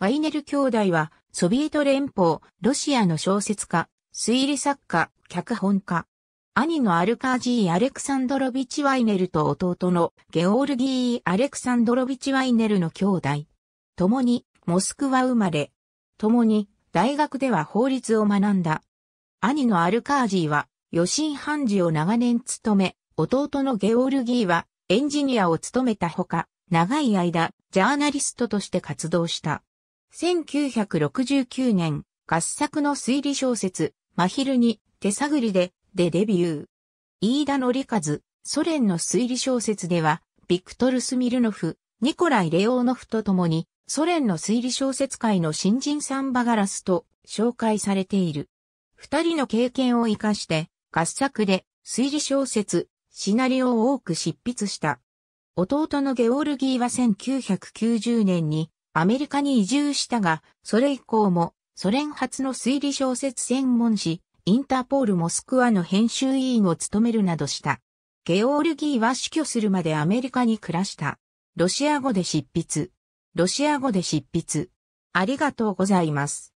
ワイネル兄弟は、ソビエト連邦、ロシアの小説家、推理作家、脚本家。兄のアルカージー・アレクサンドロビチ・ワイネルと弟のゲオールギー・アレクサンドロビチ・ワイネルの兄弟。共に、モスクワ生まれ。共に、大学では法律を学んだ。兄のアルカージーは、予震判事を長年務め、弟のゲオールギーは、エンジニアを務めたほか、長い間、ジャーナリストとして活動した。1969年、合作の推理小説、真昼に、手探りで、でデビュー。飯田則和、ソ連の推理小説では、ビクトル・スミルノフ、ニコライ・レオーノフと共に、ソ連の推理小説界の新人サンバガラスと紹介されている。二人の経験を活かして、合作で推理小説、シナリオを多く執筆した。弟のゲオルギーは1990年にアメリカに移住したが、それ以降もソ連初の推理小説専門誌、インターポールモスクワの編集委員を務めるなどした。ゲオールギーは死去するまでアメリカに暮らした。ロシア語で執筆。ロシア語で執筆。ありがとうございます。